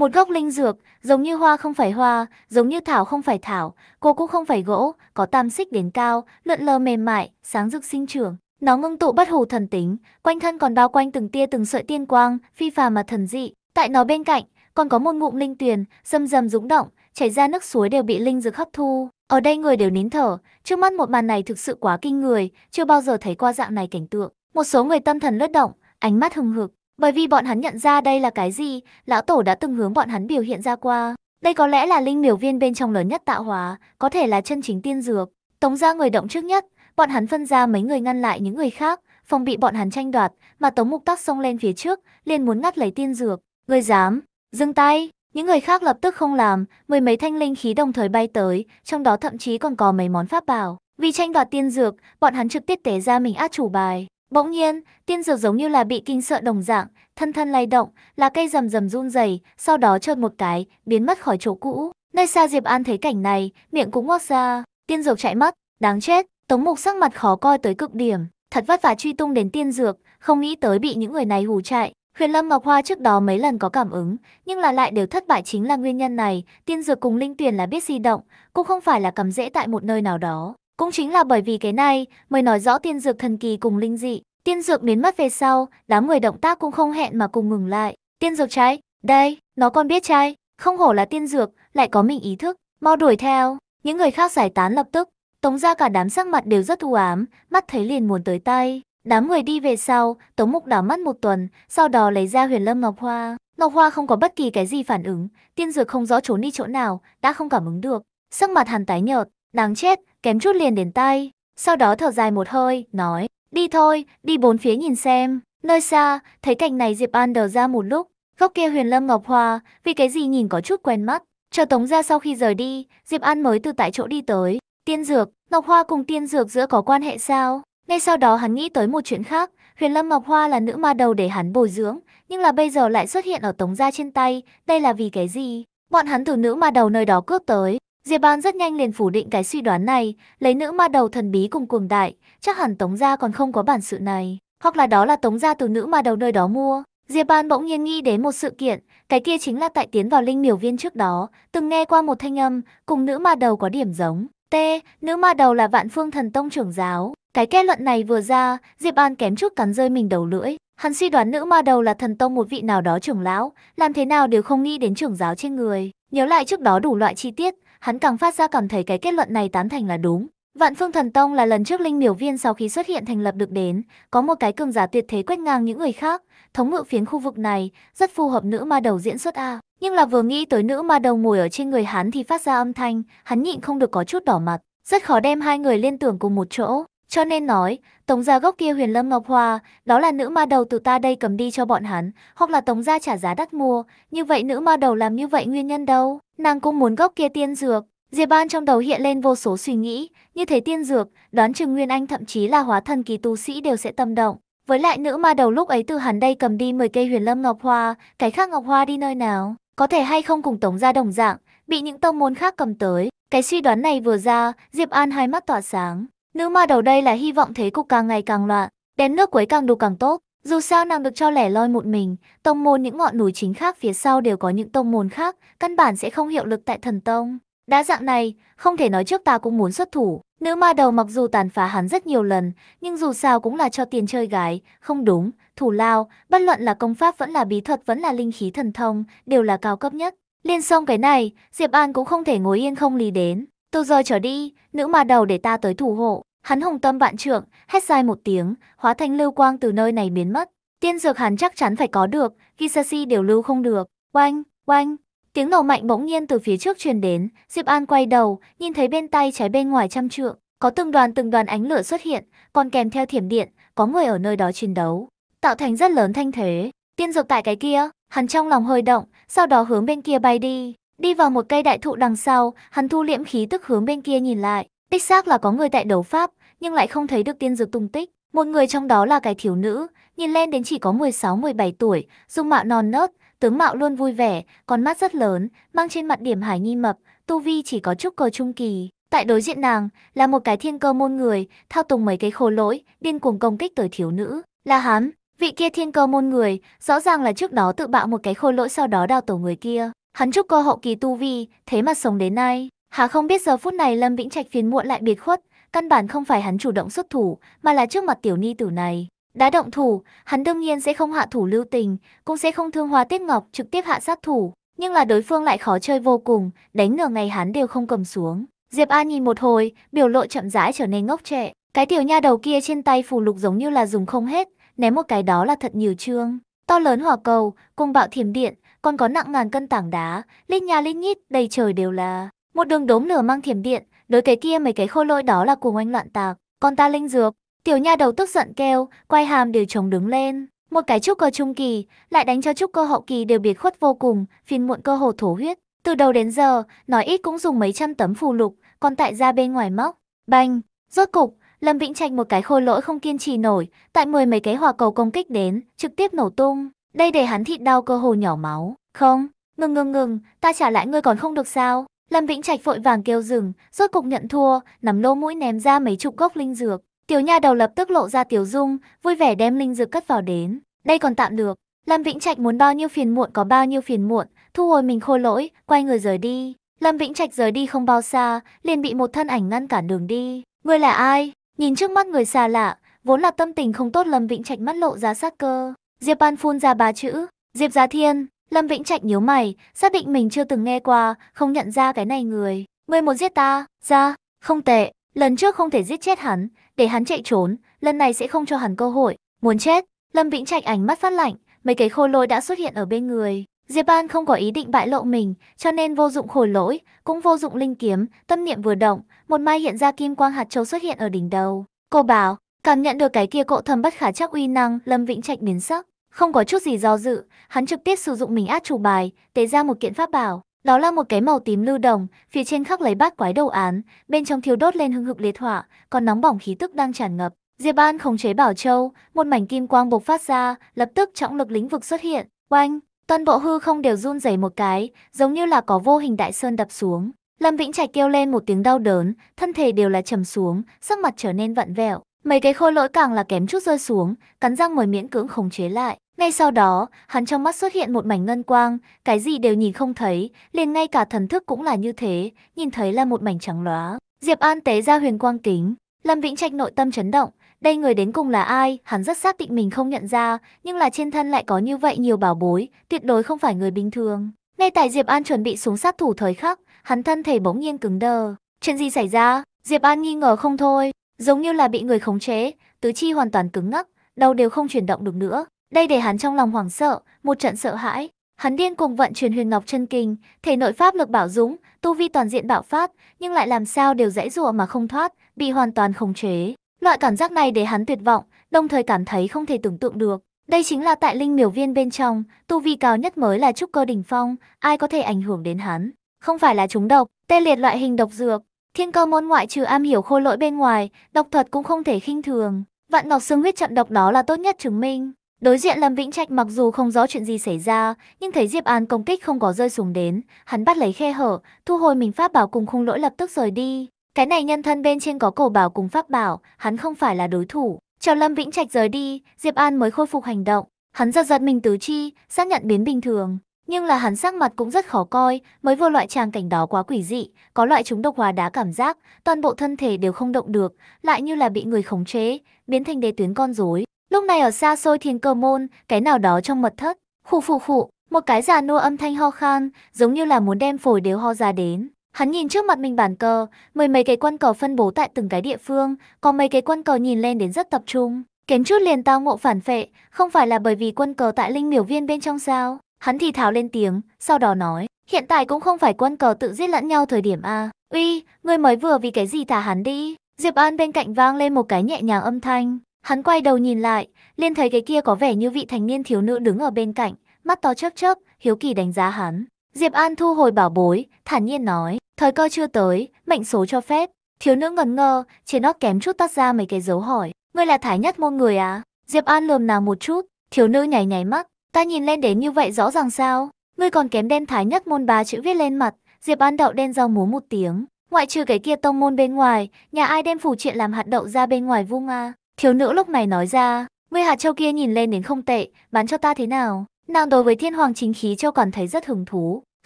Một gốc linh dược, giống như hoa không phải hoa, giống như thảo không phải thảo, cô cũng không phải gỗ, có tam xích đến cao, lượn lờ mềm mại, sáng rực sinh trưởng. Nó ngưng tụ bất hủ thần tính, quanh thân còn bao quanh từng tia từng sợi tiên quang, phi phàm mà thần dị. Tại nó bên cạnh, còn có một ngụm linh tuyền, dâm dầm rúng động, chảy ra nước suối đều bị linh dược hấp thu. Ở đây người đều nín thở, trước mắt một màn này thực sự quá kinh người, chưa bao giờ thấy qua dạng này cảnh tượng. Một số người tâm thần lướt động, ánh mắt hừng hực, bởi vì bọn hắn nhận ra đây là cái gì, lão tổ đã từng hướng bọn hắn biểu hiện ra qua. Đây có lẽ là linh miểu viên bên trong lớn nhất tạo hóa, có thể là chân chính tiên dược. Tống ra người động trước nhất, bọn hắn phân ra mấy người ngăn lại những người khác, phòng bị bọn hắn tranh đoạt, mà Tống Mục Tắc xông lên phía trước, liền muốn ngắt lấy tiên dược. Người dám, dừng tay, những người khác lập tức không làm, mười mấy thanh linh khí đồng thời bay tới, trong đó thậm chí còn có mấy món pháp bảo. Vì tranh đoạt tiên dược, bọn hắn trực tiếp tế ra mình át chủ bài. Bỗng nhiên, tiên dược giống như là bị kinh sợ đồng dạng, thân thân lay động, là cây rầm rầm run rẩy, sau đó chợt một cái, biến mất khỏi chỗ cũ. Nơi xa Diệp An thấy cảnh này, miệng cũng ngoác ra, tiên dược chạy mất, đáng chết, Tống Mục sắc mặt khó coi tới cực điểm, thật vất vả truy tung đến tiên dược, không nghĩ tới bị những người này hù chạy. Huyền Lâm Ngọc Hoa trước đó mấy lần có cảm ứng, nhưng là lại đều thất bại chính là nguyên nhân này, tiên dược cùng linh tuyển là biết di động, cũng không phải là cầm dễ tại một nơi nào đó. Cũng chính là bởi vì cái này, mới nói rõ tiên dược thần kỳ cùng linh dị. Tiên dược biến mất về sau, đám người động tác cũng không hẹn mà cùng ngừng lại. Tiên dược trái, đây, nó còn biết trái, không hổ là tiên dược, lại có mình ý thức, mau đuổi theo. Những người khác giải tán lập tức, tống ra cả đám sắc mặt đều rất u ám, mắt thấy liền muốn tới tay. Đám người đi về sau, Tống Mục đảo mắt một tuần, sau đó lấy ra huyền lâm Ngọc Hoa. Ngọc Hoa không có bất kỳ cái gì phản ứng, tiên dược không rõ trốn đi chỗ nào, đã không cảm ứng được. Sắc mặt hàn tái nhợt, đáng chết, kém chút liền đến tay. Sau đó thở dài một hơi, nói, đi thôi, đi bốn phía nhìn xem. Nơi xa, thấy cảnh này Diệp An đờ ra một lúc, góc kia huyền lâm ngọc hoa, vì cái gì nhìn có chút quen mắt. Chờ Tống ra sau khi rời đi, Diệp An mới từ tại chỗ đi tới. Tiên dược, Ngọc Hoa cùng tiên dược giữa có quan hệ sao? Ngay sau đó hắn nghĩ tới một chuyện khác, huyền lâm Ngọc Hoa là nữ ma đầu để hắn bồi dưỡng, nhưng là bây giờ lại xuất hiện ở Tống ra trên tay, đây là vì cái gì? Bọn hắn từ nữ ma đầu nơi đó cướp tới, Diệp Bàn rất nhanh liền phủ định cái suy đoán này, lấy nữ ma đầu thần bí cùng cuồng đại, chắc hẳn Tống gia còn không có bản sự này, hoặc là đó là Tống gia từ nữ ma đầu nơi đó mua. Diệp Bàn bỗng nhiên nghĩ đến một sự kiện, cái kia chính là tại tiến vào linh miểu viên trước đó, từng nghe qua một thanh âm, cùng nữ ma đầu có điểm giống. T, nữ ma đầu là vạn phương thần tông trưởng giáo. Cái kết luận này vừa ra, Diệp An kém chút cắn rơi mình đầu lưỡi. Hắn suy đoán nữ ma đầu là thần tông một vị nào đó trưởng lão, làm thế nào đều không nghĩ đến trưởng giáo trên người. Nhớ lại trước đó đủ loại chi tiết, hắn càng phát ra cảm thấy cái kết luận này tán thành là đúng. Vạn Phương Thần Tông là lần trước Linh Miểu Viên sau khi xuất hiện thành lập được đến, có một cái cường giả tuyệt thế quét ngang những người khác, thống ngự phiến khu vực này, rất phù hợp nữ ma đầu diễn xuất a. Nhưng là vừa nghĩ tới nữ ma đầu ngồi ở trên người hắn thì phát ra âm thanh, hắn nhịn không được có chút đỏ mặt, rất khó đem hai người liên tưởng cùng một chỗ. Cho nên nói, tống gia gốc kia huyền lâm ngọc hoa, đó là nữ ma đầu từ ta đây cầm đi cho bọn hắn, hoặc là tống gia trả giá đắt mua, như vậy nữ ma đầu làm như vậy nguyên nhân đâu? Nàng cũng muốn gốc kia tiên dược. Diệp an trong đầu hiện lên vô số suy nghĩ, như thế tiên dược, đoán chừng Nguyên Anh thậm chí là hóa thần kỳ tu sĩ đều sẽ tâm động. Với lại nữ ma đầu lúc ấy từ hắn đây cầm đi 10 cây huyền lâm ngọc hoa, cái khác ngọc hoa đi nơi nào, có thể hay không cùng tống ra đồng dạng, bị những tông môn khác cầm tới. Cái suy đoán này vừa ra, Diệp An hai mắt tỏa sáng. Nữ ma đầu đây là hy vọng thế cục càng ngày càng loạn, đèn nước quấy càng đủ càng tốt. Dù sao nàng được cho lẻ loi một mình, tông môn những ngọn núi chính khác phía sau đều có những tông môn khác, căn bản sẽ không hiệu lực tại thần tông. đá dạng này, không thể nói trước ta cũng muốn xuất thủ. Nữ ma đầu mặc dù tàn phá hắn rất nhiều lần, nhưng dù sao cũng là cho tiền chơi gái, không đúng, thủ lao, bất luận là công pháp vẫn là bí thuật vẫn là linh khí thần thông, đều là cao cấp nhất. Liên xong cái này, Diệp An cũng không thể ngồi yên không lý đến. tôi rời trở đi, nữ ma đầu để ta tới thủ hộ. Hắn hùng tâm vạn trượng, hét dài một tiếng, hóa thành lưu quang từ nơi này biến mất. Tiên dược hắn chắc chắn phải có được, Gisashi đều lưu không được. Oanh, oanh, tiếng nổ mạnh bỗng nhiên từ phía trước truyền đến, Diệp An quay đầu, nhìn thấy bên tay trái bên ngoài trăm trượng, có từng đoàn từng đoàn ánh lửa xuất hiện, còn kèm theo thiểm điện, có người ở nơi đó chiến đấu, tạo thành rất lớn thanh thế. Tiên dược tại cái kia, hắn trong lòng hơi động, sau đó hướng bên kia bay đi, đi vào một cây đại thụ đằng sau, hắn thu liễm khí tức hướng bên kia nhìn lại, Đích xác là có người tại đấu pháp, nhưng lại không thấy được tiên dược tung tích. Một người trong đó là cái thiếu nữ, nhìn lên đến chỉ có 16-17 tuổi, dung mạo non nớt, tướng mạo luôn vui vẻ, con mắt rất lớn, mang trên mặt điểm hải nhi mập, tu vi chỉ có chút cờ trung kỳ. Tại đối diện nàng là một cái thiên cơ môn người, thao tùng mấy cái khổ lỗi, điên cuồng công kích tới thiếu nữ. Là hắn, vị kia thiên cơ môn người, rõ ràng là trước đó tự bạo một cái khôi lỗi sau đó đào tổ người kia. Hắn trúc cơ hậu kỳ tu vi, thế mà sống đến nay. Hà không biết giờ phút này Lâm Vĩnh Trạch phiền muộn lại biệt khuất, căn bản không phải hắn chủ động xuất thủ, mà là trước mặt tiểu ni tử này. Đã động thủ, hắn đương nhiên sẽ không hạ thủ lưu tình, cũng sẽ không thương hòa tiết ngọc trực tiếp hạ sát thủ, nhưng là đối phương lại khó chơi vô cùng, đánh nửa ngày hắn đều không cầm xuống. Diệp An nhìn một hồi, biểu lộ chậm rãi trở nên ngốc trệ. Cái tiểu nha đầu kia trên tay phù lục giống như là dùng không hết, ném một cái đó là thật nhiều chương. To lớn hỏa cầu, cùng bạo thiểm điện, còn có nặng ngàn cân tảng đá, lít nha lít nhít, đầy trời đều là. Một đường đốm lửa mang thiểm điện, đối cái kia mấy cái khô lôi đó là cuồng oanh loạn tạc. Còn ta linh dược, tiểu nha đầu tức giận kêu, quay hàm đều chống đứng lên. Một cái trúc cơ trung kỳ, lại đánh cho trúc cơ hậu kỳ đều biệt khuất vô cùng, phiền muộn cơ hồ thổ huyết. Từ đầu đến giờ, nói ít cũng dùng mấy trăm tấm phù lục, còn tại ra bên ngoài móc. Banh, rốt cục, Lâm Vĩnh Trạch một cái khôi lỗi không kiên trì nổi, tại mười mấy cái hỏa cầu công kích đến, trực tiếp nổ tung. Đây để hắn thịt đau cơ hồ nhỏ máu. Không, ngừng ngừng ngừng, ta trả lại ngươi còn không được sao? Lâm Vĩnh Trạch vội vàng kêu dừng, rốt cục nhận thua, nắm lỗ mũi ném ra mấy chục gốc linh dược. Tiểu nha đầu lập tức lộ ra tiểu dung, vui vẻ đem linh dược cất vào đến. Đây còn tạm được, Lâm Vĩnh Trạch muốn bao nhiêu phiền muộn có bao nhiêu phiền muộn, thu hồi mình khô lỗi, quay người rời đi. Lâm Vĩnh Trạch rời đi không bao xa, liền bị một thân ảnh ngăn cản đường đi. Ngươi là ai? Nhìn trước mắt người xa lạ, vốn là tâm tình không tốt Lâm Vĩnh Trạch mắt lộ ra sát cơ. Diệp An phun ra ba chữ, Diệp Giá Thiên, Lâm Vĩnh Trạch nhíu mày, xác định mình chưa từng nghe qua, không nhận ra cái này người. Người muốn giết ta, ra, không tệ, lần trước không thể giết chết hắn, để hắn chạy trốn, lần này sẽ không cho hắn cơ hội, muốn chết. Lâm Vĩnh Trạch ánh mắt phát lạnh, mấy cái khô lôi đã xuất hiện ở bên người. Diệp An không có ý định bại lộ mình, cho nên vô dụng khổ lỗi, cũng vô dụng linh kiếm, tâm niệm vừa động, một mai hiện ra kim quang hạt châu xuất hiện ở đỉnh đầu. Cô bảo, cảm nhận được cái kia cộ thầm bất khả chắc uy năng, Lâm Vĩnh Trạch biến sắc. Không có chút gì do dự, hắn trực tiếp sử dụng mình át chủ bài, tế ra một kiện pháp bảo. Đó là một cái màu tím lưu đồng, phía trên khắc lấy bát quái đầu án, bên trong thiêu đốt lên hưng hực liệt hỏa, còn nóng bỏng khí tức đang tràn ngập. Diệp An khống chế bảo châu, một mảnh kim quang bộc phát ra, lập tức trọng lực lĩnh vực xuất hiện. Oanh, toàn bộ hư không đều run rẩy một cái, giống như là có vô hình đại sơn đập xuống. Lâm Vĩnh Trạch kêu lên một tiếng đau đớn, thân thể đều là trầm xuống, sắc mặt trở nên vặn vẹo. Mấy cái khôi lỗi càng là kém chút rơi xuống, cắn răng mới miễn cưỡng khống chế lại. Ngay sau đó, hắn trong mắt xuất hiện một mảnh ngân quang, cái gì đều nhìn không thấy, liền ngay cả thần thức cũng là như thế, nhìn thấy là một mảnh trắng lóa. Diệp An tế ra huyền quang kính, Lâm Vĩnh Trạch nội tâm chấn động, đây người đến cùng là ai, hắn rất xác định mình không nhận ra, nhưng là trên thân lại có như vậy nhiều bảo bối, tuyệt đối không phải người bình thường. Ngay tại Diệp An chuẩn bị xuống sát thủ thời khắc, hắn thân thể bỗng nhiên cứng đờ. Chuyện gì xảy ra? Diệp An nghi ngờ không thôi, giống như là bị người khống chế, tứ chi hoàn toàn cứng ngắc, đầu đều không chuyển động được nữa. Đây để hắn trong lòng hoảng sợ, một trận sợ hãi. Hắn điên cùng vận chuyển Huyền Ngọc chân kinh, thể nội pháp lực bảo dũng, tu vi toàn diện bạo phát, nhưng lại làm sao đều dãy rủa mà không thoát, bị hoàn toàn khống chế. Loại cảm giác này để hắn tuyệt vọng, đồng thời cảm thấy không thể tưởng tượng được. Đây chính là tại linh miểu viên bên trong, tu vi cao nhất mới là trúc cơ đỉnh phong, ai có thể ảnh hưởng đến hắn. Không phải là chúng độc, tê liệt loại hình độc dược, Thiên cơ môn ngoại trừ am hiểu khôi lỗi bên ngoài, độc thuật cũng không thể khinh thường. Vạn Ngọc Sương huyết trận độc đó là tốt nhất chứng minh. Đối diện Lâm Vĩnh Trạch mặc dù không rõ chuyện gì xảy ra, nhưng thấy Diệp An công kích không có rơi xuống đến, hắn bắt lấy khe hở, thu hồi mình pháp bảo cùng khung lỗi lập tức rời đi. Cái này nhân thân bên trên có cổ bảo cùng pháp bảo, hắn không phải là đối thủ. Chờ Lâm Vĩnh Trạch rời đi, Diệp An mới khôi phục hành động. Hắn giật giật mình tứ chi, xác nhận biến bình thường. Nhưng là hắn sắc mặt cũng rất khó coi, mới vừa loại tràng cảnh đó quá quỷ dị, có loại chúng độc hóa đá cảm giác, toàn bộ thân thể đều không động được, lại như là bị người khống chế, biến thành đế tuyến con rối. Lúc này ở xa xôi thiên cơ môn, cái nào đó trong mật thất, khụ phụ phụ, một cái già nua âm thanh ho khan, giống như là muốn đem phổi đều ho ra đến. Hắn nhìn trước mặt mình bàn cờ, mười mấy cái quân cờ phân bố tại từng cái địa phương, có mấy cái quân cờ nhìn lên đến rất tập trung. Kém chút liền tao ngộ phản phệ, không phải là bởi vì quân cờ tại linh miểu viên bên trong sao? Hắn thì thào lên tiếng, sau đó nói, hiện tại cũng không phải quân cờ tự giết lẫn nhau thời điểm a. Uy, ngươi mới vừa vì cái gì thả hắn đi? Diệp An bên cạnh vang lên một cái nhẹ nhàng âm thanh, hắn quay đầu nhìn lại, liền thấy cái kia có vẻ như vị thanh niên thiếu nữ đứng ở bên cạnh, mắt to chớp chớp, hiếu kỳ đánh giá hắn. Diệp An thu hồi bảo bối, thản nhiên nói, thời cơ chưa tới, mệnh số cho phép. Thiếu nữ ngẩn ngơ, trên nó kém chút tắt ra mấy cái dấu hỏi. Ngươi là thái nhất môn người à? Diệp An lườm nàng một chút, thiếu nữ nhảy nhảy mắt, Ta nhìn lên đến như vậy rõ ràng sao? Ngươi còn kém đen thái nhất môn bá chữ viết lên mặt, Diệp An đậu đen rau múa một tiếng. Ngoại trừ cái kia tông môn bên ngoài, nhà ai đem phủ chuyện làm hạt đậu ra bên ngoài vung à? Thiếu nữ lúc này nói ra, ngươi hạt châu kia nhìn lên đến không tệ, bán cho ta thế nào? Nàng đối với thiên hoàng chính khí châu còn thấy rất hứng thú.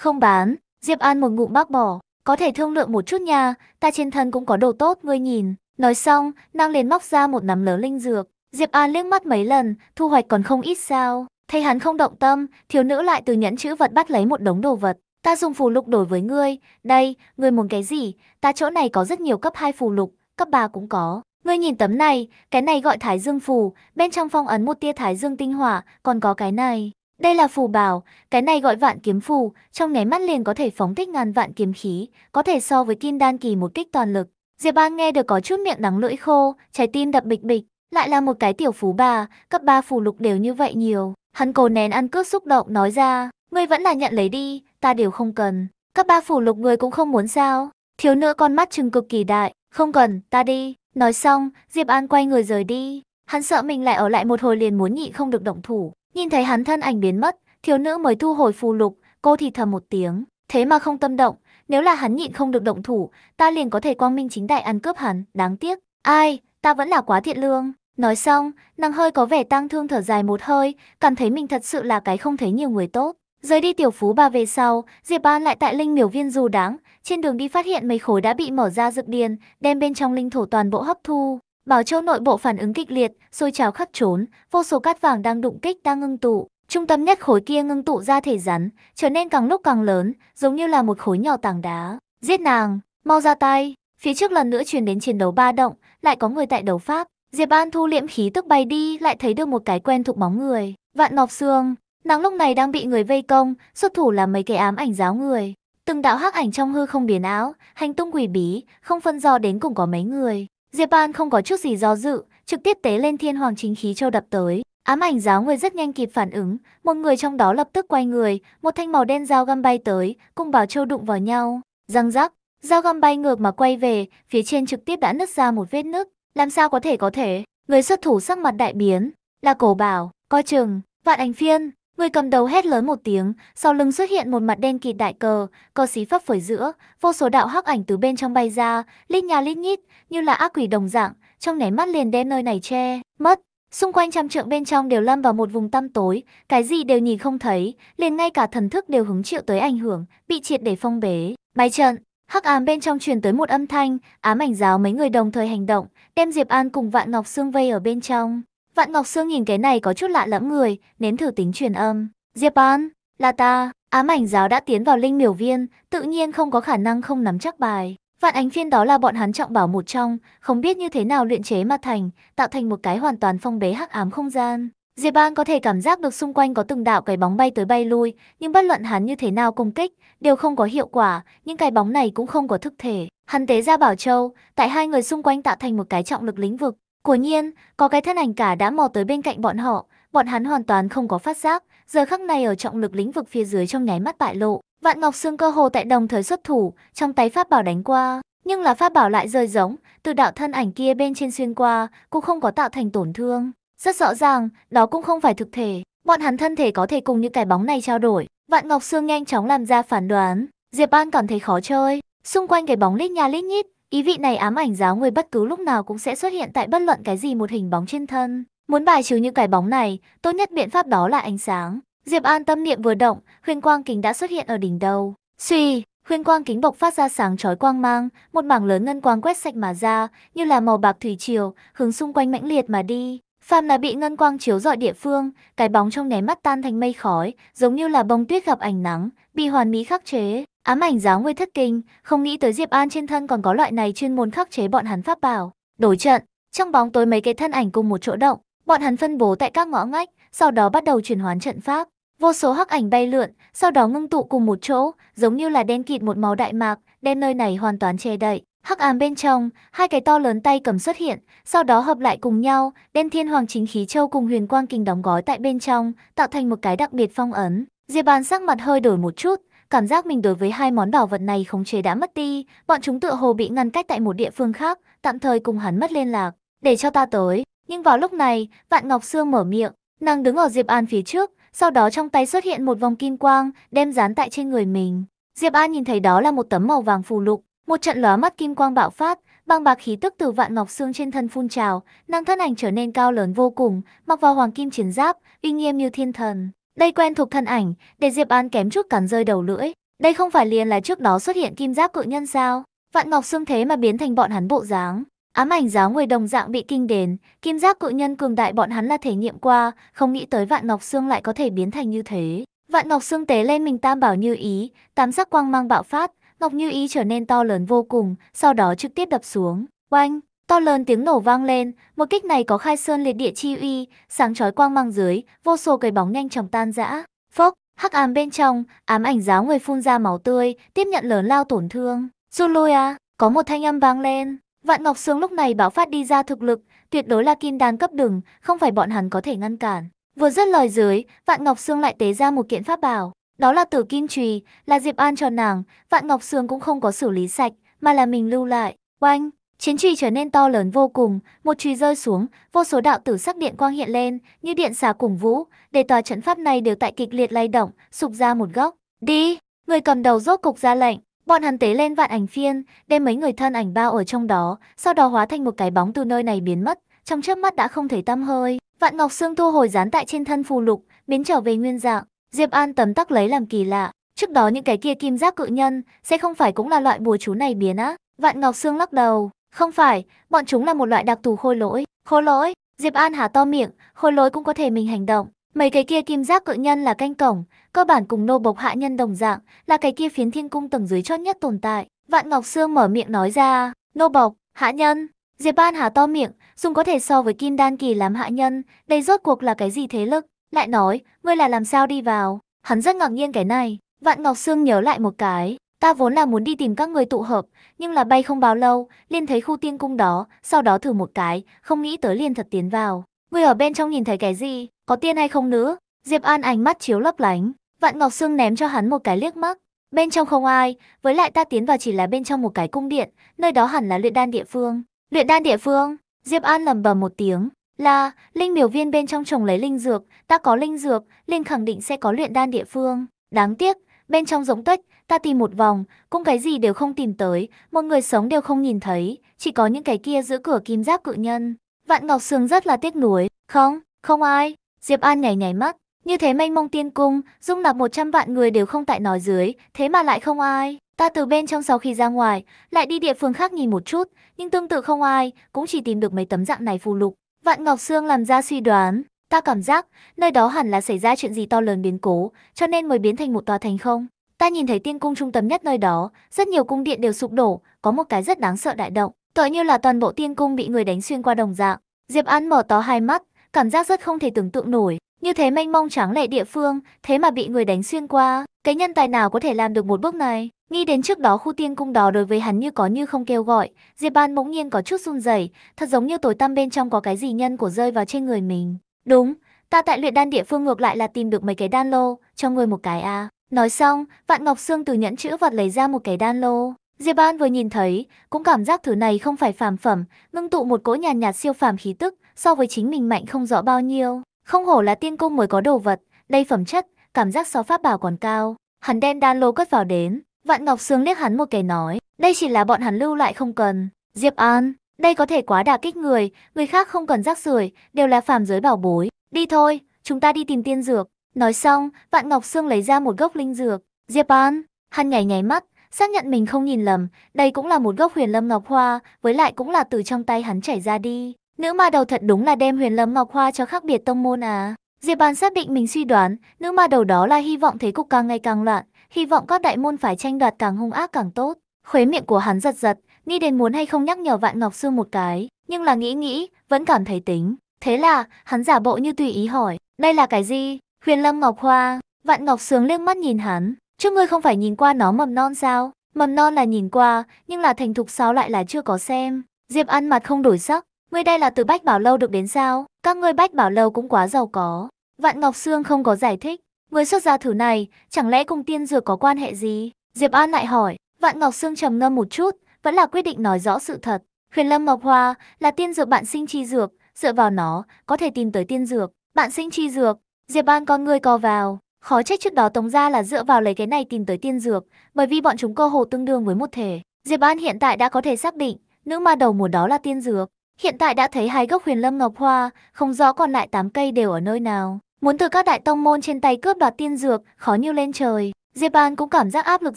Không bán, Diệp An một ngụm bác bỏ, có thể thương lượng một chút nha, ta trên thân cũng có đồ tốt ngươi nhìn. Nói xong, nàng liền móc ra một nắm lớn linh dược. Diệp An liếc mắt mấy lần, thu hoạch còn không ít sao. Thấy hắn không động tâm, thiếu nữ lại từ nhẫn chữ vật bắt lấy một đống đồ vật. Ta dùng phù lục đổi với ngươi, đây, ngươi muốn cái gì? Ta chỗ này có rất nhiều cấp 2 phù lục, cấp 3 cũng có. Ngươi nhìn tấm này, cái này gọi thái dương phù, bên trong phong ấn một tia thái dương tinh hỏa, còn có cái này. Đây là phù bảo, cái này gọi vạn kiếm phù, trong nháy mắt liền có thể phóng thích ngàn vạn kiếm khí, có thể so với kim đan kỳ một kích toàn lực. Diệp An nghe được có chút miệng đắng lưỡi khô, trái tim đập bịch bịch, lại là một cái tiểu phú bà, cấp 3 phù lục đều như vậy nhiều. Hắn cố nén ăn cướp xúc động nói ra, ngươi vẫn là nhận lấy đi, ta đều không cần. Các ba phủ lục người cũng không muốn sao. Thiếu nữ con mắt trừng cực kỳ đại, không cần, ta đi. Nói xong, Diệp An quay người rời đi. Hắn sợ mình lại ở lại một hồi liền muốn nhị không được động thủ. Nhìn thấy hắn thân ảnh biến mất, thiếu nữ mới thu hồi phù lục, cô thì thầm một tiếng. Thế mà không tâm động, nếu là hắn nhịn không được động thủ, ta liền có thể quang minh chính đại ăn cướp hắn, đáng tiếc. Ai, ta vẫn là quá thiện lương. Nói xong, nàng hơi có vẻ tang thương thở dài một hơi, cảm thấy mình thật sự là cái không thấy nhiều người tốt. Rời đi tiểu phú bà về sau, Diệp An lại tại linh miểu viên du đáng, trên đường đi phát hiện mấy khối đã bị mở ra dược điền, đem bên trong linh thổ toàn bộ hấp thu. Bảo châu nội bộ phản ứng kịch liệt, sôi trào khắc trốn, vô số cát vàng đang đụng kích đang ngưng tụ. Trung tâm nhất khối kia ngưng tụ ra thể rắn, trở nên càng lúc càng lớn, giống như là một khối nhỏ tảng đá. Giết nàng, mau ra tay. Phía trước lần nữa truyền đến chiến đấu ba động, lại có người tại đấu pháp, Diệp An thu liễm khí tức bay đi, lại thấy được một cái quen thuộc bóng người. Vạn nọc Sương, nàng lúc này đang bị người vây công, xuất thủ là mấy cái ám ảnh giáo người. Từng đạo hắc ảnh trong hư không biến áo, hành tung quỷ bí, không phân do đến cùng có mấy người. Diệp An không có chút gì do dự, trực tiếp tế lên thiên hoàng chính khí châu đập tới. Ám ảnh giáo người rất nhanh kịp phản ứng, một người trong đó lập tức quay người, một thanh màu đen dao găm bay tới, cùng bảo châu đụng vào nhau. Răng rắc, dao găm bay ngược mà quay về, phía trên trực tiếp đã nứt ra một vết nứt, làm sao có thể có thể? Người xuất thủ sắc mặt đại biến, là cổ bảo, coi chừng, vạn ảnh phiên. Người cầm đầu hét lớn một tiếng, sau lưng xuất hiện một mặt đen kịt đại cờ, cờ xí phấp phới giữa, vô số đạo hắc ảnh từ bên trong bay ra, lít nhà lít nhít, như là ác quỷ đồng dạng, trong nháy mắt liền đem nơi này che, mất. Xung quanh trăm trượng bên trong đều lâm vào một vùng tăm tối, cái gì đều nhìn không thấy, liền ngay cả thần thức đều hứng chịu tới ảnh hưởng, bị triệt để phong bế, bay trận. Hắc ám bên trong truyền tới một âm thanh, ám ảnh giáo mấy người đồng thời hành động, đem Diệp An cùng Vạn Ngọc Sương vây ở bên trong. Vạn Ngọc Sương nhìn cái này có chút lạ lẫm người, nếm thử tính truyền âm. Diệp An, là ta, ám ảnh giáo đã tiến vào linh miểu viên, tự nhiên không có khả năng không nắm chắc bài. Vạn ánh phiên đó là bọn hắn trọng bảo một trong, không biết như thế nào luyện chế mà thành, tạo thành một cái hoàn toàn phong bế hắc ám không gian. Diệp An có thể cảm giác được xung quanh có từng đạo cái bóng bay tới bay lui, nhưng bất luận hắn như thế nào công kích, đều không có hiệu quả, những cái bóng này cũng không có thức thể. Hắn tế ra Bảo Châu, tại hai người xung quanh tạo thành một cái trọng lực lĩnh vực. Quả nhiên, có cái thân ảnh cả đã mò tới bên cạnh bọn họ, bọn hắn hoàn toàn không có phát giác, giờ khắc này ở trọng lực lĩnh vực phía dưới trong nháy mắt bại lộ. Vạn Ngọc Sương cơ hồ tại đồng thời xuất thủ, trong tay pháp bảo đánh qua, nhưng là pháp bảo lại rơi giống, từ đạo thân ảnh kia bên trên xuyên qua, cũng không có tạo thành tổn thương. Rất rõ ràng, đó cũng không phải thực thể. Bọn hắn thân thể có thể cùng những cái bóng này trao đổi. Vạn Ngọc Sương nhanh chóng làm ra phản đoán. Diệp An cảm thấy khó chơi. Xung quanh cái bóng lít nha lít nhít, ý vị này ám ảnh giáo người bất cứ lúc nào cũng sẽ xuất hiện tại bất luận cái gì một hình bóng trên thân. Muốn bài trừ những cái bóng này, tốt nhất biện pháp đó là ánh sáng. Diệp An tâm niệm vừa động, huyền quang kính đã xuất hiện ở đỉnh đầu. Suy, huyền quang kính bộc phát ra sáng chói quang mang, một mảng lớn ngân quang quét sạch mà ra, như là màu bạc thủy triều, hướng xung quanh mãnh liệt mà đi. Phàm là bị ngân quang chiếu rọi địa phương, cái bóng trong nháy mắt tan thành mây khói, giống như là bông tuyết gặp ánh nắng, bị hoàn mỹ khắc chế. Ám ảnh giáo nguyên thất kinh, không nghĩ tới Diệp An trên thân còn có loại này chuyên môn khắc chế bọn hắn pháp bảo. Đổi trận, trong bóng tối mấy cái thân ảnh cùng một chỗ động, bọn hắn phân bố tại các ngõ ngách, sau đó bắt đầu chuyển hoán trận pháp. Vô số hắc ảnh bay lượn, sau đó ngưng tụ cùng một chỗ, giống như là đen kịt một màu đại mạc, đem nơi này hoàn toàn che đậy. Hắc ám bên trong, hai cái to lớn tay cầm xuất hiện, sau đó hợp lại cùng nhau, đem Thiên Hoàng Chính Khí Châu cùng Huyền Quang Kinh đóng gói tại bên trong, tạo thành một cái đặc biệt phong ấn. Diệp Bàn sắc mặt hơi đổi một chút, cảm giác mình đối với hai món bảo vật này khống chế đã mất đi, bọn chúng tựa hồ bị ngăn cách tại một địa phương khác, tạm thời cùng hắn mất liên lạc, để cho ta tới. Nhưng vào lúc này, Vạn Ngọc xương mở miệng, nàng đứng ở Diệp An phía trước, sau đó trong tay xuất hiện một vòng kim quang, đem dán tại trên người mình. Diệp An nhìn thấy đó là một tấm màu vàng phù lục, một trận lóa mắt kim quang bạo phát, băng bạc khí tức từ vạn ngọc xương trên thân phun trào, năng thân ảnh trở nên cao lớn vô cùng, mặc vào hoàng kim chiến giáp, uy nghiêm như thiên thần. Đây quen thuộc thân ảnh, để Diệp An kém chút cắn rơi đầu lưỡi. Đây không phải liền là trước đó xuất hiện kim giáp cự nhân sao? Vạn Ngọc Xương thế mà biến thành bọn hắn bộ dáng. Ám ảnh giáo người đồng dạng bị kinh đến, kim giáp cự nhân cường đại bọn hắn là thể nghiệm qua, không nghĩ tới Vạn Ngọc Xương lại có thể biến thành như thế. Vạn Ngọc Xương tế lên mình tam bảo như ý, tám sắc quang mang bạo phát, Ngọc Như Ý trở nên to lớn vô cùng, sau đó trực tiếp đập xuống. Oanh! To lớn tiếng nổ vang lên, một kích này có khai sơn liệt địa chi uy, sáng chói quang mang dưới, vô số cây bóng nhanh chóng tan rã. Phốc, hắc ám bên trong, ám ảnh giáo người phun ra máu tươi, tiếp nhận lớn lao tổn thương. Rút lui à, có một thanh âm vang lên. Vạn Ngọc Sương lúc này bạo phát đi ra thực lực, tuyệt đối là kim đan cấp đừng, không phải bọn hắn có thể ngăn cản. Vừa dứt lời dưới, Vạn Ngọc Sương lại tế ra một kiện pháp bảo, đó là tử kim trùy, là diệp an cho nàng, vạn ngọc sương cũng không có xử lý sạch, mà là mình lưu lại. Oanh! Chiến trùy trở nên to lớn vô cùng, một trùy rơi xuống, vô số đạo tử sắc điện quang hiện lên, như điện xà cùng vũ, để tòa trận pháp này đều tại kịch liệt lay động, sụp ra một góc. Đi! Người cầm đầu rốt cục ra lệnh, bọn hắn tế lên vạn ảnh phiên, đem mấy người thân ảnh bao ở trong đó, sau đó hóa thành một cái bóng từ nơi này biến mất, trong chớp mắt đã không thấy tăm hơi. Vạn Ngọc Sương thu hồi dán tại trên thân phù lục, biến trở về nguyên dạng. Diệp An tấm tắc lấy làm kỳ lạ, trước đó những cái kia kim giác cự nhân sẽ không phải cũng là loại bùa chú này biến á. Vạn Ngọc Sương lắc đầu, không phải, bọn chúng là một loại đặc thù khôi lỗi. Khôi lỗi, Diệp An há to miệng, khôi lỗi cũng có thể mình hành động. Mấy cái kia kim giác cự nhân là canh cổng, cơ bản cùng nô bộc hạ nhân đồng dạng, là cái kia phiến thiên cung tầng dưới chót nhất tồn tại. Vạn Ngọc Sương mở miệng nói ra, nô bộc, hạ nhân. Diệp An há to miệng, dùng có thể so với kim đan kỳ làm hạ nhân, đây rốt cuộc là cái gì thế lực? lại nói, ngươi là làm sao đi vào? Hắn rất ngạc nhiên cái này, Vạn Ngọc Sương nhớ lại một cái, ta vốn là muốn đi tìm các người tụ hợp, nhưng là bay không báo lâu, liền thấy khu tiên cung đó, sau đó thử một cái, không nghĩ tới liền thật tiến vào. Ngươi ở bên trong nhìn thấy cái gì, có tiên hay không nữa? Diệp An ánh mắt chiếu lấp lánh, Vạn Ngọc Sương ném cho hắn một cái liếc mắt. Bên trong không ai, với lại ta tiến vào chỉ là bên trong một cái cung điện, nơi đó hẳn là luyện đan địa phương. Luyện đan địa phương, Diệp An lầm bầm một tiếng, là, Linh miểu viên bên trong trồng lấy linh dược, ta có linh dược, Linh khẳng định sẽ có luyện đan địa phương. Đáng tiếc, bên trong giống tuếch, ta tìm một vòng, cũng cái gì đều không tìm tới, một người sống đều không nhìn thấy, chỉ có những cái kia giữ cửa kim giáp cự nhân. Vạn Ngọc Sương rất là tiếc nuối, không, không ai, Diệp An nhảy nhảy mắt, như thế mênh mông tiên cung, dung nạp 100 vạn người đều không tại nói dưới, thế mà lại không ai. Ta từ bên trong sau khi ra ngoài, lại đi địa phương khác nhìn một chút, nhưng tương tự không ai, cũng chỉ tìm được mấy tấm dạng này phù lục. Vạn Ngọc Sương làm ra suy đoán, ta cảm giác nơi đó hẳn là xảy ra chuyện gì to lớn biến cố, cho nên mới biến thành một tòa thành không. Ta nhìn thấy tiên cung trung tâm nhất nơi đó, rất nhiều cung điện đều sụp đổ, có một cái rất đáng sợ đại động, tựa như là toàn bộ tiên cung bị người đánh xuyên qua đồng dạng. Diệp An mở to hai mắt, cảm giác rất không thể tưởng tượng nổi, như thế mênh mông trắng lệ địa phương, thế mà bị người đánh xuyên qua, cái nhân tài nào có thể làm được một bước này? Nghĩ đến trước đó khu tiên cung đó đối với hắn như có như không kêu gọi, Diệp Ban bỗng nhiên có chút run rẩy, thật giống như tối tăm bên trong có cái gì nhân của rơi vào trên người mình. Đúng, ta tại luyện đan địa phương ngược lại là tìm được mấy cái đan lô, cho người một cái a. Nói xong, Vạn Ngọc Sương từ nhẫn chữ vật lấy ra một cái đan lô. Diệp An vừa nhìn thấy, cũng cảm giác thứ này không phải phàm phẩm, ngưng tụ một cỗ nhàn nhạt siêu phàm khí tức, so với chính mình mạnh không rõ bao nhiêu. Không hổ là tiên cung mới có đồ vật, đây phẩm chất, cảm giác so pháp bảo còn cao. Hắn đem đan lô cất vào đến, Vạn Ngọc Sương liếc hắn một cái nói, đây chỉ là bọn hắn lưu lại không cần. Diệp An, đây có thể quá đả kích người, người khác không cần rác rưởi, đều là phàm giới bảo bối. Đi thôi, chúng ta đi tìm tiên dược. Nói xong, Vạn Ngọc Sương lấy ra một gốc linh dược. Diệp An, hắn nhảy nhảy mắt, xác nhận mình không nhìn lầm, đây cũng là một gốc huyền lâm ngọc hoa, với lại cũng là từ trong tay hắn chảy ra đi. Nữ ma đầu thật đúng là đem huyền lâm ngọc hoa cho khác biệt tông môn à. Diệp Bàn xác định mình suy đoán, nữ ma đầu đó là hy vọng thế cục càng ngày càng loạn, hy vọng các đại môn phải tranh đoạt càng hung ác càng tốt. Khuế miệng của hắn giật giật, nghĩ đến muốn hay không nhắc nhở Vạn Ngọc Sương một cái, nhưng là nghĩ nghĩ, vẫn cảm thấy tính. Thế là, hắn giả bộ như tùy ý hỏi, đây là cái gì? Huyền Lâm Ngọc Hoa, Vạn Ngọc Sướng liếc mắt nhìn hắn, trước ngươi không phải nhìn qua nó mầm non sao? Mầm non là nhìn qua, nhưng là thành thục sao lại là chưa có xem. Diệp ăn mặt không đổi sắc, Ngươi đây là từ Bách Bảo Lâu được đến sao? Các ngươi Bách Bảo Lâu cũng quá giàu có. Vạn Ngọc Sương không có giải thích. Người xuất gia thử này, chẳng lẽ cùng tiên dược có quan hệ gì? Diệp An lại hỏi, Vạn Ngọc Sương trầm ngâm một chút, vẫn là quyết định nói rõ sự thật. Huyền Lâm Ngọc Hoa là tiên dược bạn sinh chi dược, dựa vào nó, có thể tìm tới tiên dược. Bạn sinh chi dược, Diệp An con người co vào. Khó trách trước đó Tống Gia là dựa vào lấy cái này tìm tới tiên dược, bởi vì bọn chúng cơ hồ tương đương với một thể. Diệp An hiện tại đã có thể xác định, nữ ma đầu mùa đó là tiên dược. Hiện tại đã thấy hai gốc huyền lâm ngọc hoa, không rõ còn lại 8 cây đều ở nơi nào. Muốn từ các đại tông môn trên tay cướp đoạt tiên dược, khó như lên trời. Diệp An cũng cảm giác áp lực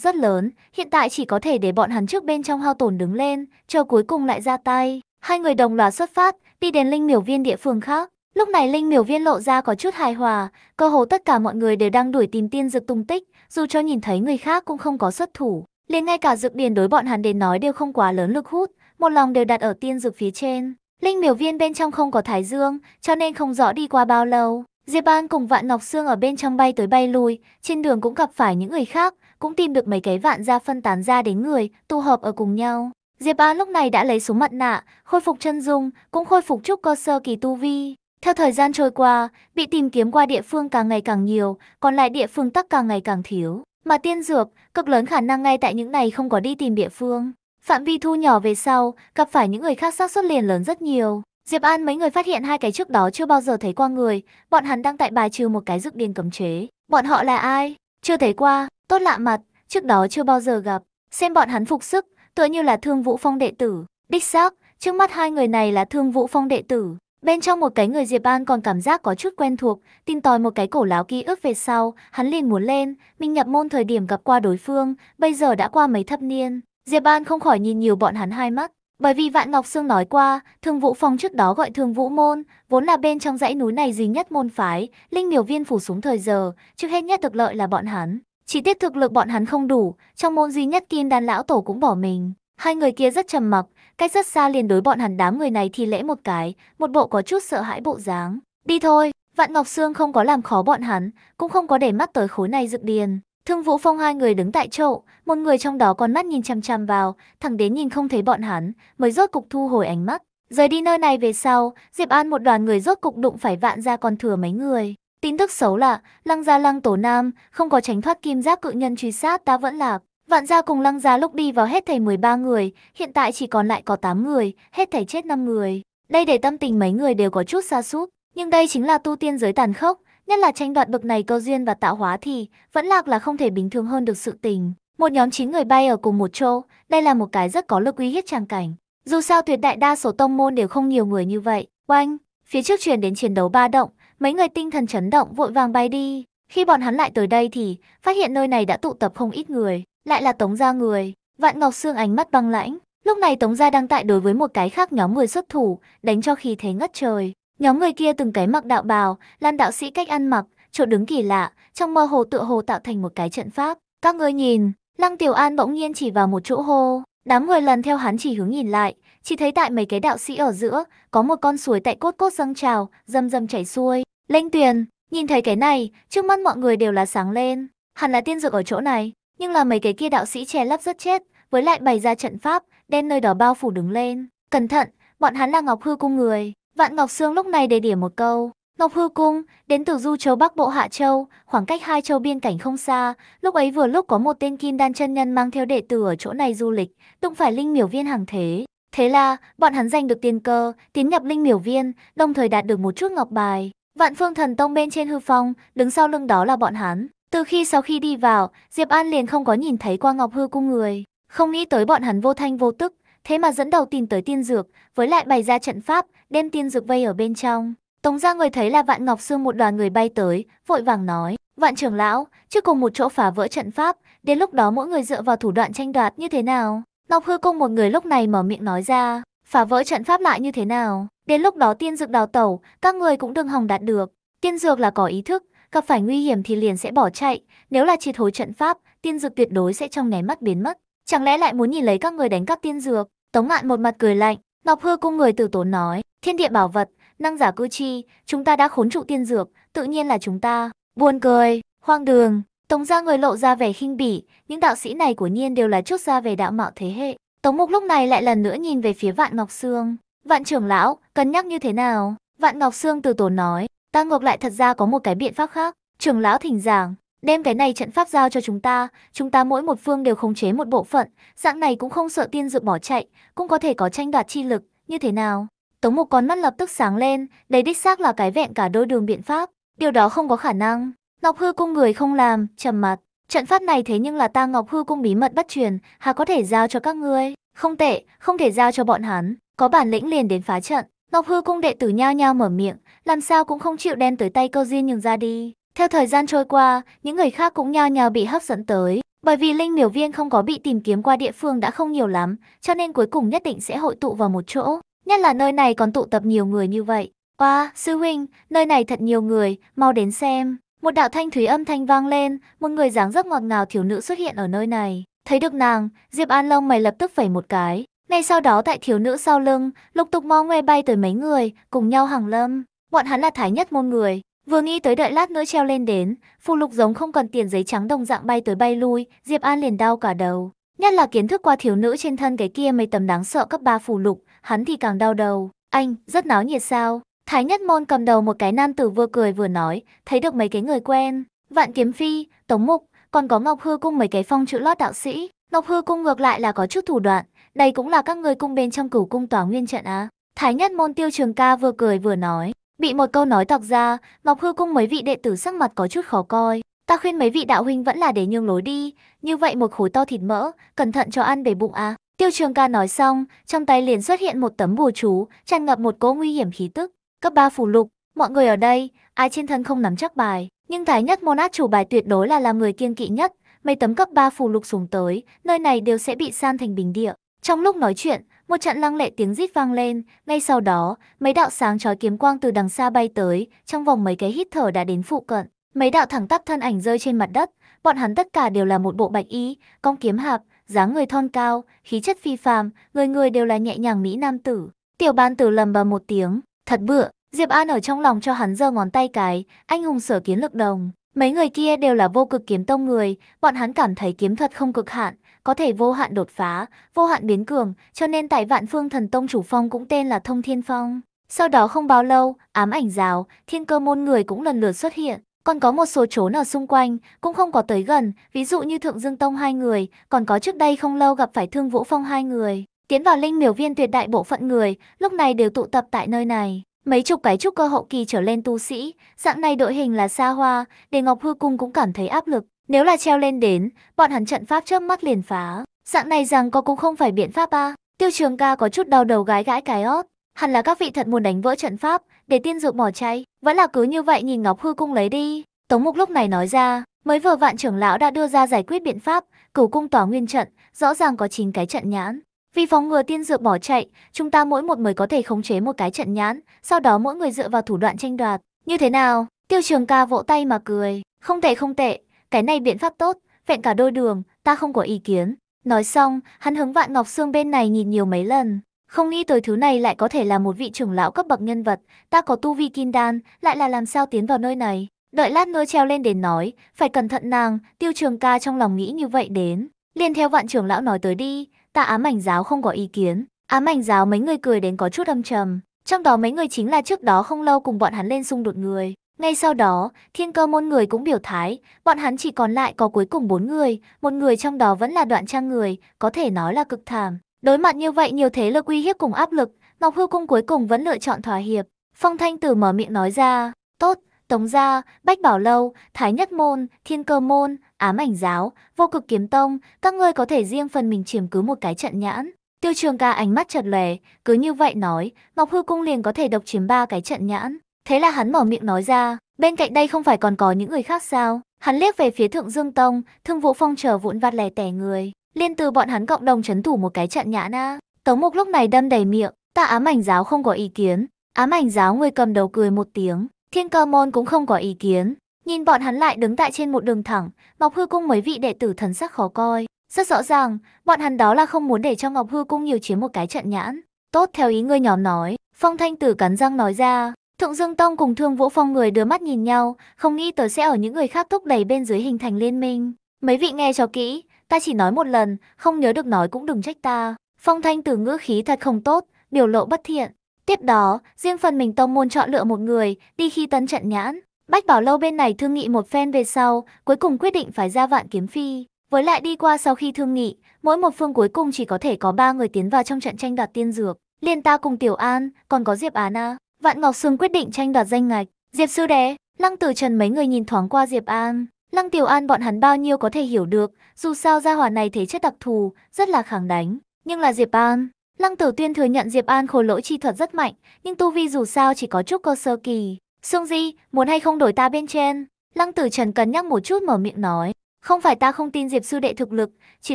rất lớn, hiện tại chỉ có thể để bọn hắn trước bên trong hao tổn đứng lên, chờ cuối cùng lại ra tay. Hai người đồng loạt xuất phát, đi đến linh miểu viên địa phương khác. Lúc này linh miểu viên lộ ra có chút hài hòa, cơ hồ tất cả mọi người đều đang đuổi tìm tiên dược tung tích, dù cho nhìn thấy người khác cũng không có xuất thủ. Liền ngay cả dược điền đối bọn hắn đến nói đều không quá lớn lực hút, một lòng đều đặt ở tiên dược phía trên. Linh miểu viên bên trong không có thái dương, cho nên không rõ đi qua bao lâu. Diệp An cùng Vạn Ngọc xương ở bên trong bay tới bay lui, trên đường cũng gặp phải những người khác, cũng tìm được mấy cái vạn gia phân tán ra đến người, tu hợp ở cùng nhau. Diệp An lúc này đã lấy xuống mặt nạ, khôi phục chân dung, cũng khôi phục chút cơ sơ kỳ tu vi. Theo thời gian trôi qua, bị tìm kiếm qua địa phương càng ngày càng nhiều, còn lại địa phương tắc càng ngày càng thiếu. Mà tiên dược, cực lớn khả năng ngay tại những này không có đi tìm địa phương. Phạm vi thu nhỏ về sau, gặp phải những người khác xác suất liền lớn rất nhiều. Diệp An mấy người phát hiện hai cái trước đó chưa bao giờ thấy qua người, bọn hắn đang tại bài trừ một cái dược điên cấm chế. Bọn họ là ai? Chưa thấy qua, tốt lạ mặt, trước đó chưa bao giờ gặp. Xem bọn hắn phục sức, tựa như là Thương Vũ Phong đệ tử. Đích xác, trước mắt hai người này là Thương Vũ Phong đệ tử. Bên trong một cái người Diệp An còn cảm giác có chút quen thuộc, tin tòi một cái cổ láo ký ức về sau, hắn liền muốn lên, mình nhập môn thời điểm gặp qua đối phương, bây giờ đã qua mấy thập niên, Diệp An không khỏi nhìn nhiều bọn hắn hai mắt. Bởi vì Vạn Ngọc Sương nói qua, thương vũ phong trước đó gọi thương vũ môn, vốn là bên trong dãy núi này duy nhất môn phái, linh miểu viên phủ súng thời giờ, trước hết nhất thực lợi là bọn hắn. Chỉ tiếc thực lực bọn hắn không đủ, trong môn duy nhất kim đan lão tổ cũng bỏ mình. Hai người kia rất trầm mặc, cách rất xa liền đối bọn hắn đám người này thì lễ một cái, một bộ có chút sợ hãi bộ dáng. Đi thôi, Vạn Ngọc Sương không có làm khó bọn hắn, cũng không có để mắt tới khối này dựng điền. Thương Vũ Phong hai người đứng tại chỗ, một người trong đó con mắt nhìn chăm chăm vào, thẳng đến nhìn không thấy bọn hắn, mới rốt cục thu hồi ánh mắt. Rời đi nơi này về sau, Diệp An một đoàn người rốt cục đụng phải vạn ra còn thừa mấy người. Tin tức xấu là, lăng gia lăng tổ nam, không có tránh thoát kim giác cự nhân truy sát ta vẫn lạc. Vạn gia cùng lăng gia lúc đi vào hết thảy 13 người, hiện tại chỉ còn lại có 8 người, hết thảy chết 5 người. Đây để tâm tình mấy người đều có chút xa sút nhưng đây chính là tu tiên giới tàn khốc, Nhất là tranh đoạt bậc này cơ duyên và tạo hóa thì vẫn lạc là không thể bình thường hơn được sự tình. Một nhóm 9 người bay ở cùng một chỗ, đây là một cái rất có lực uy hiếp tràng cảnh. Dù sao tuyệt đại đa số tông môn đều không nhiều người như vậy. Oanh, phía trước truyền đến chiến đấu ba động, mấy người tinh thần chấn động vội vàng bay đi. Khi bọn hắn lại tới đây thì phát hiện nơi này đã tụ tập không ít người, lại là Tống gia người. Vạn Ngọc Sương ánh mắt băng lãnh, lúc này Tống gia đang tại đối với một cái khác nhóm người xuất thủ, đánh cho khí thế ngất trời. Nhóm người kia từng cái mặc đạo bào, lan đạo sĩ cách ăn mặc, chỗ đứng kỳ lạ, trong mơ hồ tựa hồ tạo thành một cái trận pháp. Các ngươi nhìn, Lăng Tiểu An bỗng nhiên chỉ vào một chỗ hô, đám người lần theo hắn chỉ hướng nhìn lại, chỉ thấy tại mấy cái đạo sĩ ở giữa, có một con suối tại cốt cốt dâng trào, dâm dâm chảy xuôi. Lênh Tuyền, nhìn thấy cái này, trước mắt mọi người đều là sáng lên. Hẳn là tiên dược ở chỗ này, nhưng là mấy cái kia đạo sĩ che lấp rất chết, với lại bày ra trận pháp, đem nơi đó bao phủ đứng lên. Cẩn thận, bọn hắn là Ngọc Hư cung người. Vạn Ngọc Sương lúc này đề điểm một câu. Ngọc Hư Cung, đến từ du châu Bắc Bộ Hạ Châu, khoảng cách hai châu biên cảnh không xa, lúc ấy vừa lúc có một tên kim đan chân nhân mang theo đệ tử ở chỗ này du lịch, đụng phải linh miểu viên hàng thế. Thế là, bọn hắn giành được tiền cơ, tiến nhập linh miểu viên, đồng thời đạt được một chút ngọc bài. Vạn phương thần tông bên trên hư phong, đứng sau lưng đó là bọn hắn. Từ khi sau khi đi vào, Diệp An liền không có nhìn thấy qua Ngọc Hư Cung người. Không nghĩ tới bọn hắn vô thanh vô tức, thế mà dẫn đầu tìm tới tiên dược, với lại bày ra trận pháp, đem tiên dược vây ở bên trong. Tống ra người thấy là Vạn Ngọc Sương một đoàn người bay tới, vội vàng nói, Vạn trưởng lão, trước cùng một chỗ phá vỡ trận pháp, đến lúc đó mỗi người dựa vào thủ đoạn tranh đoạt như thế nào? Ngọc Hư Cung một người lúc này mở miệng nói ra, phá vỡ trận pháp lại như thế nào? Đến lúc đó tiên dược đào tẩu, các người cũng đừng hòng đạt được. Tiên dược là có ý thức, gặp phải nguy hiểm thì liền sẽ bỏ chạy, nếu là chi hồi trận pháp, tiên dược tuyệt đối sẽ trong nháy mắt biến mất chẳng lẽ lại muốn nhìn lấy các người đánh cắp tiên dược? Tống ngạn một mặt cười lạnh, Ngọc Hư cung người từ tốn nói, thiên địa bảo vật, năng giả cư chi, chúng ta đã khốn trụ tiên dược, tự nhiên là chúng ta. Buồn cười, hoang đường, Tống gia người lộ ra vẻ khinh bỉ, những đạo sĩ này của nhiên đều là chút ra về đạo mạo thế hệ. Tống Mục lúc này lại lần nữa nhìn về phía Vạn Ngọc Sương. Vạn trưởng lão, cân nhắc như thế nào? Vạn Ngọc Sương từ tốn nói, ta ngược lại thật ra có một cái biện pháp khác. Trưởng lão thỉnh giảng, Đem cái này trận pháp giao cho chúng ta, chúng ta mỗi một phương đều khống chế một bộ phận, dạng này cũng không sợ tiên dược bỏ chạy, cũng có thể có tranh đoạt chi lực, như thế nào? Tống một con mắt lập tức sáng lên, đây đích xác là cái vẹn cả đôi đường biện pháp, điều đó không có khả năng. Ngọc Hư cung người không làm, trầm mặt. Trận pháp này thế nhưng là ta Ngọc Hư cung bí mật bắt truyền, hà có thể giao cho các ngươi? Không tệ, không thể giao cho bọn hắn, có bản lĩnh liền đến phá trận. Ngọc Hư cung đệ tử nhao nhao mở miệng, làm sao cũng không chịu đem tới tay Cơ Diên nhường ra đi. Theo thời gian trôi qua, những người khác cũng nhao nhao bị hấp dẫn tới. Bởi vì linh miểu viên không có bị tìm kiếm qua địa phương đã không nhiều lắm, cho nên cuối cùng nhất định sẽ hội tụ vào một chỗ. Nhất là nơi này còn tụ tập nhiều người như vậy. Wow, sư huynh, nơi này thật nhiều người, mau đến xem. Một đạo thanh thúy âm thanh vang lên, một người dáng rất ngọt ngào thiếu nữ xuất hiện ở nơi này. Thấy được nàng, Diệp An Long mày lập tức phẩy một cái. Ngay sau đó tại thiếu nữ sau lưng, lục tục mau nghe bay tới mấy người, cùng nhau hàng lâm. Bọn hắn là thái nhất môn người, Vừa nghĩ tới đợi lát nữa treo lên đến, phù lục giống không còn tiền giấy trắng đồng dạng bay tới bay lui, Diệp An liền đau cả đầu. Nhất là kiến thức qua thiếu nữ trên thân cái kia mấy tấm đáng sợ cấp 3 phù lục, hắn thì càng đau đầu. Anh, rất náo nhiệt sao? Thái Nhất Môn cầm đầu một cái nam tử vừa cười vừa nói, thấy được mấy cái người quen. Vạn Kiếm Phi, Tống Mục, còn có Ngọc Hư Cung mấy cái phong chữ lót đạo sĩ. Ngọc Hư Cung ngược lại là có chút thủ đoạn, đây cũng là các người cung bên trong cửu cung tỏa nguyên trận á. Thái Nhất Môn Tiêu Trường Ca vừa cười vừa nói, Bị một câu nói toạc ra, Ngọc Hư Cung mấy vị đệ tử sắc mặt có chút khó coi. Ta khuyên mấy vị đạo huynh vẫn là để nhường lối đi, như vậy một khối to thịt mỡ, cẩn thận cho ăn về bụng à. Tiêu trường ca nói xong, trong tay liền xuất hiện một tấm bùa chú, tràn ngập một cỗ nguy hiểm khí tức. Cấp 3 phù lục, mọi người ở đây, ai trên thân không nắm chắc bài, nhưng thái nhất môn át chủ bài tuyệt đối là làm người kiêng kỵ nhất. Mấy tấm cấp 3 phù lục xuống tới, nơi này đều sẽ bị san thành bình địa. Trong lúc nói chuyện, một trận lăng lệ tiếng rít vang lên, ngay sau đó, mấy đạo sáng chói kiếm quang từ đằng xa bay tới, trong vòng mấy cái hít thở đã đến phụ cận. Mấy đạo thẳng tắp thân ảnh rơi trên mặt đất, bọn hắn tất cả đều là một bộ bạch y, cong kiếm hạp, dáng người thon cao, khí chất phi phàm, người người đều là nhẹ nhàng mỹ nam tử. Tiểu Ban Tử lầm bầm một tiếng, thật bựa, Diệp An ở trong lòng cho hắn giơ ngón tay cái, anh hùng sở kiến lực đồng. Mấy người kia đều là vô cực kiếm tông người, bọn hắn cảm thấy kiếm thuật không cực hạn, có thể vô hạn đột phá, vô hạn biến cường, cho nên tại Vạn Phương Thần Tông chủ phong cũng tên là Thông Thiên Phong. Sau đó không bao lâu, ám ảnh rào, thiên cơ môn người cũng lần lượt xuất hiện. Còn có một số trốn ở xung quanh, cũng không có tới gần, ví dụ như Thượng Dương Tông hai người, còn có trước đây không lâu gặp phải Thương Vũ Phong hai người. Tiến vào linh miểu viên tuyệt đại bộ phận người, lúc này đều tụ tập tại nơi này. Mấy chục cái trúc cơ hậu kỳ trở lên tu sĩ, dạng này đội hình là xa hoa, để Ngọc Hư Cung cũng cảm thấy áp lực. Nếu là treo lên đến, bọn hắn trận pháp trước mắt liền phá. Dạng này rằng có cũng không phải biện pháp ba. Tiêu trường ca có chút đau đầu gái gãi cái ót. Hẳn là các vị thật muốn đánh vỡ trận pháp, để tiên dược bỏ chay. Vẫn là cứ như vậy nhìn Ngọc Hư Cung lấy đi. Tống Mục lúc này nói ra, mới vừa vạn trưởng lão đã đưa ra giải quyết biện pháp, cửu cung tỏa nguyên trận, rõ ràng có 9 cái trận nhãn. Vì phòng ngừa tiên dược bỏ chạy, chúng ta mỗi một mới có thể khống chế một cái trận nhãn, sau đó mỗi người dựa vào thủ đoạn tranh đoạt. Như thế nào? Tiêu trường ca vỗ tay mà cười. Không tệ không tệ, cái này biện pháp tốt, vẹn cả đôi đường, ta không có ý kiến. Nói xong, hắn hướng Vạn Ngọc xương bên này nhìn nhiều mấy lần. Không nghĩ tới thứ này lại có thể là một vị trưởng lão cấp bậc nhân vật, ta có tu vi kim đan, lại là làm sao tiến vào nơi này. Đợi lát nữa treo lên đến nói, phải cẩn thận nàng, tiêu trường ca trong lòng nghĩ như vậy đến. liền theo vạn trưởng lão nói tới đi, ta ám ảnh giáo không có ý kiến. Ám ảnh giáo mấy người cười đến có chút âm trầm. Trong đó mấy người chính là trước đó không lâu cùng bọn hắn lên xung đột người. Ngay sau đó, thiên cơ môn người cũng biểu thái, bọn hắn chỉ còn lại có cuối cùng bốn người, một người trong đó vẫn là đoạn trang người, có thể nói là cực thảm. Đối mặt như vậy nhiều thế lực uy hiếp cùng áp lực, Ngọc Hư Cung cuối cùng vẫn lựa chọn thỏa hiệp. Phong Thanh Tử mở miệng nói ra, tốt, Tống Gia, Bách Bảo Lâu, Thái Nhất Môn, Thiên Cơ Môn, Ám Ảnh Giáo, Vô Cực Kiếm Tông, các ngươi có thể riêng phần mình chiếm cứ một cái trận nhãn. Tiêu Trường Ca ánh mắt chật lè, cứ như vậy nói, Ngọc Hư Cung liền có thể độc chiếm ba cái trận nhãn. Thế là hắn mở miệng nói ra, bên cạnh đây không phải còn có những người khác sao? Hắn liếc về phía Thượng Dương Tông, Thương Vũ Phong chờ vụn vặt lẻ tẻ người, liên từ bọn hắn cộng đồng chấn thủ một cái trận nhã na Tống Mục lúc này đâm đầy miệng, ta ám ảnh giáo không có ý kiến, ám ảnh giáo người cầm đầu cười một tiếng, Thiên Cơ môn cũng không có ý kiến. Nhìn bọn hắn lại đứng tại trên một đường thẳng, Ngọc Hư cung mấy vị đệ tử thần sắc khó coi, rất rõ ràng, bọn hắn đó là không muốn để cho Ngọc Hư cung nhiều chiếm một cái trận nhãn. Tốt theo ý ngươi nhóm nói, Phong Thanh Tử cắn răng nói ra, Thượng Dương Tông cùng Thương Vũ Phong người đưa mắt nhìn nhau, không nghĩ tới sẽ ở những người khác thúc đẩy bên dưới hình thành liên minh. Mấy vị nghe cho kỹ, ta chỉ nói một lần, không nhớ được nói cũng đừng trách ta. Phong thanh từ ngữ khí thật không tốt, biểu lộ bất thiện. Tiếp đó, riêng phần mình tông môn chọn lựa một người, đi khi tấn trận nhãn. Bách Bảo Lâu bên này thương nghị một phen về sau, cuối cùng quyết định phải ra vạn kiếm phi. Với lại đi qua sau khi thương nghị, mỗi một phương cuối cùng chỉ có thể có ba người tiến vào trong trận tranh đoạt tiên dược. Liên ta cùng Tiểu An, còn có Diệp Á Na. Vạn Ngọc Sương quyết định tranh đoạt danh ngạch. Diệp Sư đệ, Lăng Tử Trần mấy người nhìn thoáng qua Diệp An. Lăng Tiểu An bọn hắn bao nhiêu có thể hiểu được, dù sao gia hỏa này thế chất đặc thù, rất là kháng đánh. Nhưng là Diệp An, Lăng Tử Tuyên thừa nhận Diệp An khổ lỗi chi thuật rất mạnh, nhưng tu vi dù sao chỉ có chút cơ sơ kỳ. Sương Di, muốn hay không đổi ta bên trên? Lăng Tử Trần cân nhắc một chút mở miệng nói. Không phải ta không tin Diệp Sư Đệ thực lực, chỉ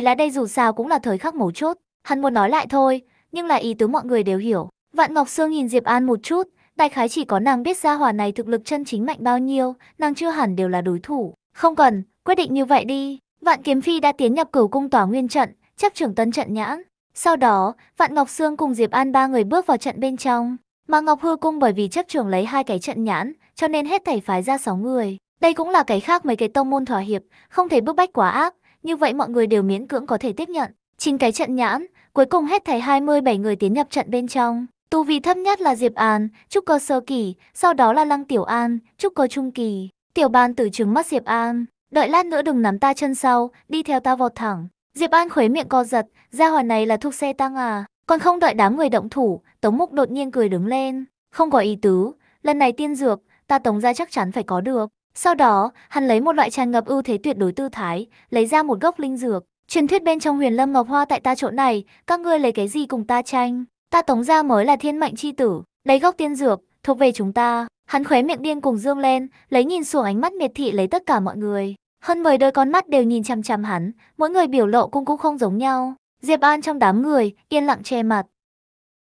là đây dù sao cũng là thời khắc mấu chốt. Hắn muốn nói lại thôi, nhưng là ý tứ mọi người đều hiểu. Vạn Ngọc Sương nhìn Diệp An một chút, đại khái chỉ có nàng biết gia hỏa này thực lực chân chính mạnh bao nhiêu, nàng chưa hẳn đều là đối thủ. Không cần, quyết định như vậy đi. Vạn Kiếm Phi đã tiến nhập cửu cung tỏa nguyên trận, chấp trưởng tân trận nhãn. Sau đó, Vạn Ngọc Sương cùng Diệp An ba người bước vào trận bên trong. Mà Ngọc Hư Cung bởi vì chấp trưởng lấy hai cái trận nhãn, cho nên hết thảy phái ra sáu người. Đây cũng là cái khác mấy cái tông môn thỏa hiệp, không thể bức bách quá ác, như vậy mọi người đều miễn cưỡng có thể tiếp nhận. Chín cái trận nhãn, cuối cùng hết thảy 27 người tiến nhập trận bên trong. Tu vị thấp nhất là Diệp An, trúc cơ sơ kỳ, sau đó là Lăng Tiểu An, trúc cơ trung kỳ. Tiểu Ban tử trừng mắt Diệp An, đợi lát nữa đừng nắm ta chân sau, đi theo ta vọt thẳng. Diệp An khuấy miệng co giật, gia hỏa này là thuộc xe tăng à. Còn không đợi đám người động thủ, Tống Mục đột nhiên cười đứng lên. Không có ý tứ, lần này tiên dược, ta Tống gia chắc chắn phải có được. Sau đó, hắn lấy một loại tràn ngập ưu thế tuyệt đối tư thái, lấy ra một gốc linh dược. Truyền thuyết bên trong huyền lâm ngọc hoa tại ta chỗ này, các ngươi lấy cái gì cùng ta tranh. Ta Tống Gia mới là thiên mệnh chi tử, lấy gốc tiên dược, thuộc về chúng ta. Hắn khóe miệng điên cùng dương lên, lấy nhìn xuống ánh mắt miệt thị lấy tất cả mọi người. Hơn 10 đôi con mắt đều nhìn chằm chằm hắn, mỗi người biểu lộ cũng cũng không giống nhau. Diệp An trong đám người, yên lặng che mặt.